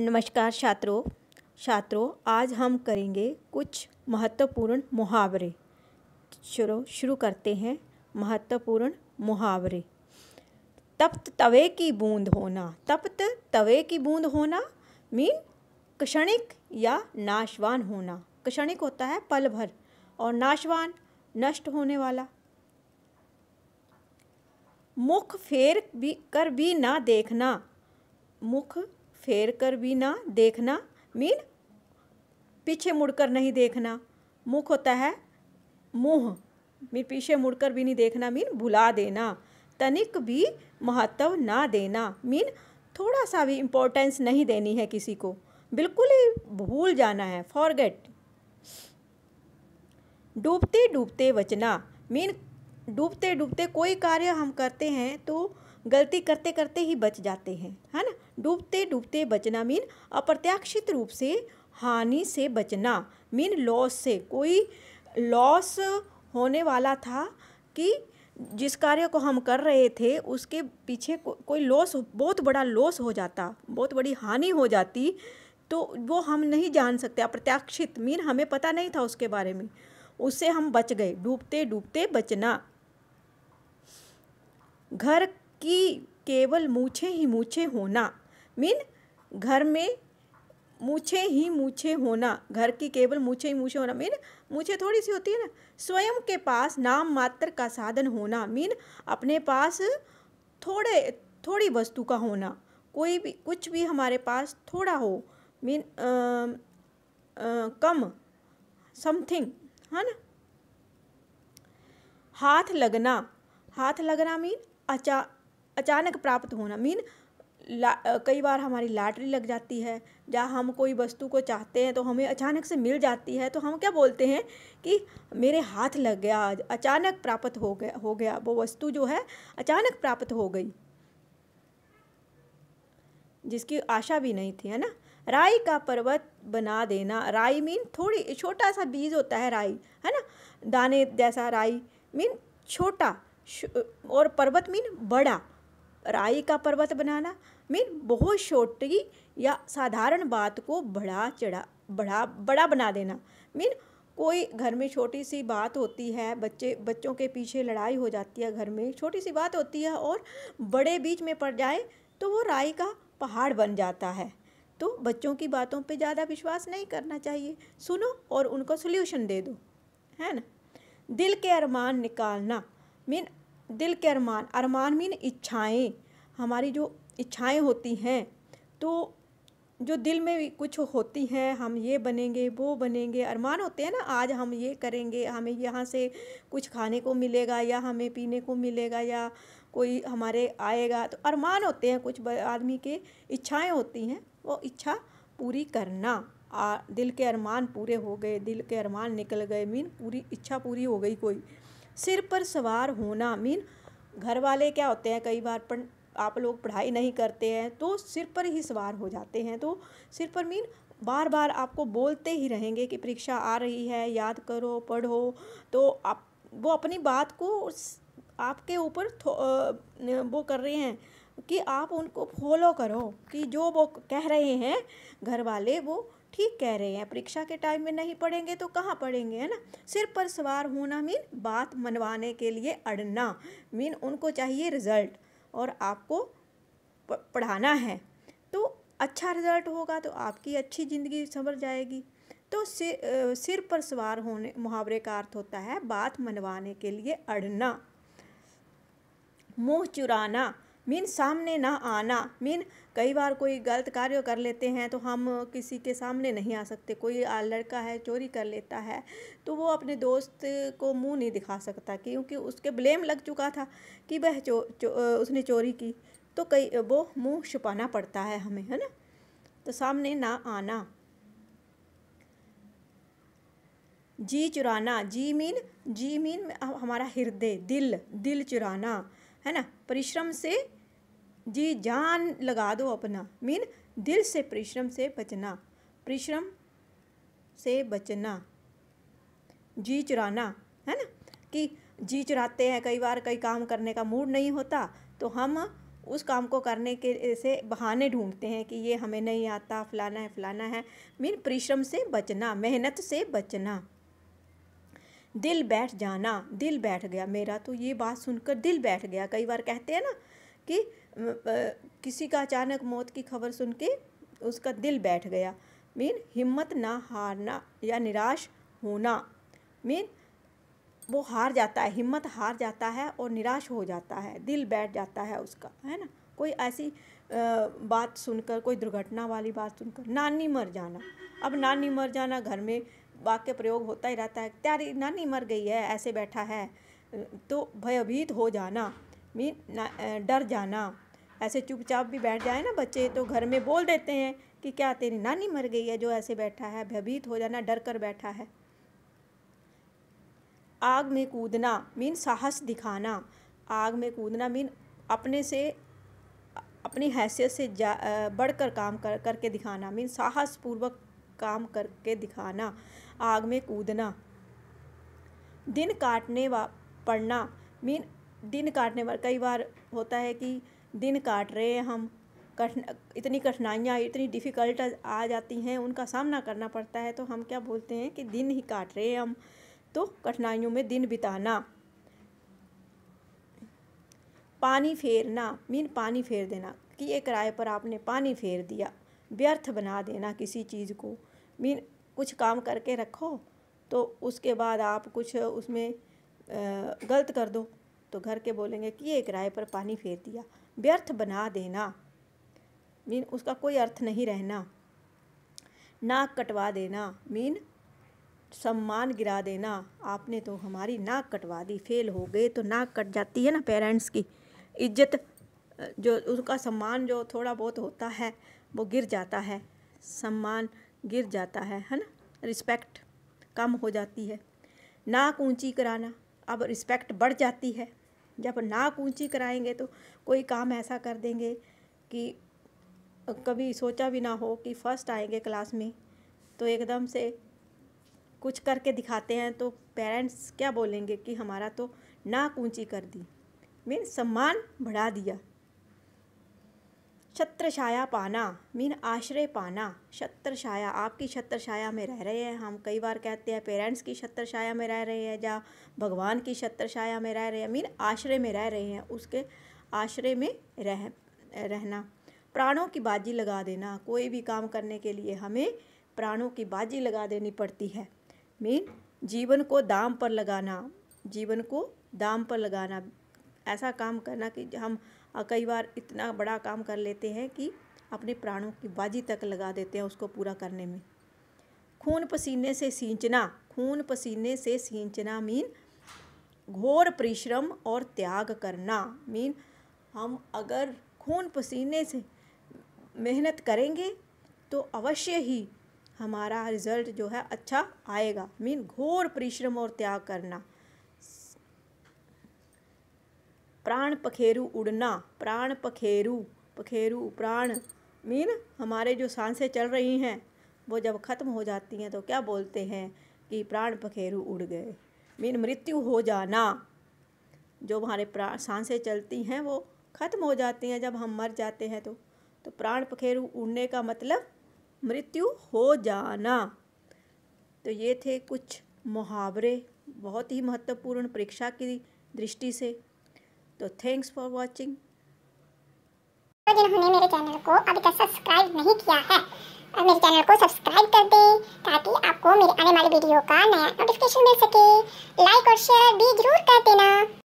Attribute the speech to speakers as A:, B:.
A: नमस्कार छात्रों छात्रों आज हम करेंगे कुछ महत्वपूर्ण मुहावरे चलो शुरू करते हैं महत्वपूर्ण मुहावरे तप्त तवे की बूंद होना तप्त तवे की बूंद होना मीन क्षणिक या नाशवान होना क्षणिक होता है पल भर और नाशवान नष्ट होने वाला मुख फेर भी कर भी ना देखना मुख फेर कर भी ना देखना मीन पीछे मुड़कर नहीं देखना मुख होता है मुँह मीन पीछे मुड़कर भी नहीं देखना मीन भुला देना तनिक भी महत्व ना देना मीन थोड़ा सा भी इम्पोर्टेंस नहीं देनी है किसी को बिल्कुल ही भूल जाना है फॉरगेट डूबते डूबते वचना मीन डूबते डूबते कोई कार्य हम करते हैं तो गलती करते करते ही बच जाते हैं है ना डूबते डूबते बचना मीन अप्रत्याशित रूप से हानि से बचना मीन लॉस से कोई लॉस होने वाला था कि जिस कार्य को हम कर रहे थे उसके पीछे को, कोई लॉस बहुत बड़ा लॉस हो जाता बहुत बड़ी हानि हो जाती तो वो हम नहीं जान सकते अप्रत्याशित मीन हमें पता नहीं था उसके बारे में उससे हम बच गए डूबते डूबते बचना घर कि केवल मूछे ही मूछे होना मीन घर में मूछे ही मूछे होना घर की केवल मूछे ही मूछे होना मीन मूछे थोड़ी सी होती है ना स्वयं के पास नाम मात्र का साधन होना मीन अपने पास थोड़े थोड़ी वस्तु का होना कोई भी कुछ भी हमारे पास थोड़ा हो मीन कम समथिंग है ना हाथ लगना हाथ लगना मीन अचा अचानक प्राप्त होना मीन कई बार हमारी लाटरी लग जाती है या हम कोई वस्तु को चाहते हैं तो हमें अचानक से मिल जाती है तो हम क्या बोलते हैं कि मेरे हाथ लग गया आज अचानक प्राप्त हो गया हो गया वो वस्तु जो है अचानक प्राप्त हो गई जिसकी आशा भी नहीं थी है ना राई का पर्वत बना देना राई मीन थोड़ी छोटा सा बीज होता है राई है ना दाने जैसा राई मीन छोटा और पर्वत मीन बड़ा राई का पर्वत बनाना मीन बहुत छोटी या साधारण बात को बड़ा चढ़ा बड़ा बड़ा बना देना मीन कोई घर में छोटी सी बात होती है बच्चे बच्चों के पीछे लड़ाई हो जाती है घर में छोटी सी बात होती है और बड़े बीच में पड़ जाए तो वो राई का पहाड़ बन जाता है तो बच्चों की बातों पे ज़्यादा विश्वास नहीं करना चाहिए सुनो और उनको सोल्यूशन दे दो है ना दिल के अरमान निकालना मीन दिल के अरमान अरमान मीन इच्छाएं हमारी जो इच्छाएं होती हैं तो जो दिल में कुछ होती हैं हम ये बनेंगे वो बनेंगे अरमान होते हैं ना आज हम ये करेंगे हमें यहाँ से कुछ खाने को मिलेगा या हमें पीने को मिलेगा या कोई हमारे आएगा तो अरमान होते हैं कुछ आदमी के इच्छाएं होती हैं वो इच्छा पूरी करना आ, दिल के अरमान पूरे हो गए दिल के अरमान निकल गए मीन पूरी इच्छा पूरी हो गई कोई सिर पर सवार होना मीन घर वाले क्या होते हैं कई बार पढ़ आप लोग पढ़ाई नहीं करते हैं तो सिर पर ही सवार हो जाते हैं तो सिर पर मीन बार बार आपको बोलते ही रहेंगे कि परीक्षा आ रही है याद करो पढ़ो तो आप वो अपनी बात को आपके ऊपर वो कर रहे हैं कि आप उनको फॉलो करो कि जो वो कह रहे हैं घर वाले वो ठीक कह रहे हैं परीक्षा के टाइम में नहीं पढ़ेंगे तो कहाँ पढ़ेंगे है ना सिर पर सवार होना मीन बात मनवाने के लिए अड़ना मीन उनको चाहिए रिजल्ट और आपको पढ़ाना है तो अच्छा रिजल्ट होगा तो आपकी अच्छी ज़िंदगी संवर जाएगी तो सिर सिर पर सवार होने मुहावरे का अर्थ होता है बात मनवाने के लिए अड़ना मुँह चुराना मीन सामने ना आना मीन कई बार कोई गलत कार्य कर लेते हैं तो हम किसी के सामने नहीं आ सकते कोई लड़का है चोरी कर लेता है तो वो अपने दोस्त को मुंह नहीं दिखा सकता क्योंकि उसके ब्लेम लग चुका था कि वह चो, चो उसने चोरी की तो कई वो मुंह छुपाना पड़ता है हमें है ना तो सामने ना आना जी चुराना जी मीन जी मीन हमारा हृदय दिल दिल चुराना है ना परिश्रम से जी जान लगा दो अपना मीन दिल से परिश्रम से बचना परिश्रम से बचना जी चुराना है ना कि जी चुराते हैं कई बार कई काम करने का मूड नहीं होता तो हम उस काम को करने के से बहाने ढूंढते हैं कि ये हमें नहीं आता फलाना है फलाना है मीन परिश्रम से बचना मेहनत से बचना दिल बैठ जाना दिल बैठ गया मेरा तो ये बात सुनकर दिल बैठ गया कई बार कहते हैं ना कि किसी का अचानक मौत की खबर सुन के उसका दिल बैठ गया मीन हिम्मत ना हारना या निराश होना मीन वो हार जाता है हिम्मत हार जाता है और निराश हो जाता है दिल बैठ जाता है उसका है ना कोई ऐसी बात सुनकर कोई दुर्घटना वाली बात सुनकर नानी मर जाना अब नानी मर जाना घर में वाक्य प्रयोग होता ही रहता है त्यारी नानी मर गई है ऐसे बैठा है तो भयभीत हो जाना मीन डर जाना ऐसे चुपचाप भी बैठ जाए ना बच्चे तो घर में बोल देते हैं कि क्या तेरी नानी मर गई है जो ऐसे बैठा है भयभीत हो जाना डर कर बैठा है आग में कूदना मीन साहस दिखाना आग में कूदना मीन अपने से अपनी हैसियत से जा बढ़कर काम कर करके दिखाना मीन साहस पूर्वक काम करके दिखाना आग में कूदना दिन काटने व पड़ना मीन दिन काटने वाले कई बार होता है कि दिन काट रहे हैं हम कठिन इतनी कठिनाइयाँ इतनी डिफ़िकल्ट आ जाती हैं उनका सामना करना पड़ता है तो हम क्या बोलते हैं कि दिन ही काट रहे हैं हम तो कठिनाइयों में दिन बिताना पानी फेरना मीन पानी फेर देना कि एक राय पर आपने पानी फेर दिया व्यर्थ बना देना किसी चीज़ को मीन कुछ काम करके रखो तो उसके बाद आप कुछ उसमें गलत कर दो तो घर के बोलेंगे कि ये किराए पर पानी फेर दिया व्यर्थ बना देना मीन उसका कोई अर्थ नहीं रहना नाक कटवा देना मीन सम्मान गिरा देना आपने तो हमारी नाक कटवा दी फेल हो गए तो नाक कट जाती है ना पेरेंट्स की इज्जत जो उसका सम्मान जो थोड़ा बहुत होता है वो गिर जाता है सम्मान गिर जाता है है ना रिस्पेक्ट कम हो जाती है नाक ऊंची कराना अब रिस्पेक्ट बढ़ जाती है जब नाक ऊंची कराएंगे तो कोई काम ऐसा कर देंगे कि कभी सोचा भी ना हो कि फ़र्स्ट आएंगे क्लास में तो एकदम से कुछ करके दिखाते हैं तो पेरेंट्स क्या बोलेंगे कि हमारा तो नाक ऊंची कर दी मीन सम्मान बढ़ा दिया छत्र छाया पाना मीन आश्रय पाना छत्र छाया आपकी छत्र छाया में रह रहे हैं हम कई बार कहते हैं पेरेंट्स की छत्र छाया में रह रहे हैं या भगवान की छत्र छाया में रह रहे हैं मीन आश्रय में रह रहे हैं उसके आश्रय में रह रहना प्राणों की बाजी लगा देना कोई भी काम करने के लिए हमें प्राणों की बाजी लगा देनी पड़ती है मीन जीवन को दाम पर लगाना जीवन को दाम पर लगाना ऐसा काम करना कि हम और कई बार इतना बड़ा काम कर लेते हैं कि अपने प्राणों की बाजी तक लगा देते हैं उसको पूरा करने में खून पसीने से सींचना खून पसीने से सींचना मीन घोर परिश्रम और त्याग करना मीन हम अगर खून पसीने से मेहनत करेंगे तो अवश्य ही हमारा रिज़ल्ट जो है अच्छा आएगा मीन घोर परिश्रम और त्याग करना प्राण पखेरु उड़ना प्राण पखेरु पखेरु प्राण मीन हमारे जो सांसें चल रही हैं वो जब ख़त्म हो जाती हैं तो क्या बोलते हैं कि प्राण पखेरु उड़ गए मीन मृत्यु हो जाना जो हमारे प्राण सांसें चलती हैं वो ख़त्म हो जाती हैं जब हम मर जाते हैं तो तो प्राण पखेरु उड़ने का मतलब मृत्यु हो जाना तो ये थे कुछ मुहावरे बहुत ही महत्वपूर्ण परीक्षा की दृष्टि से तो थैंक्स फॉर वॉचिंग जिन्होंने मेरे चैनल को अभी तक सब्सक्राइब नहीं किया है और मेरे चैनल को सब्सक्राइब कर दें ताकि आपको मेरे आने वाले वीडियो का नया नोटिफिकेशन मिल सके लाइक और शेयर भी जरूर कर देना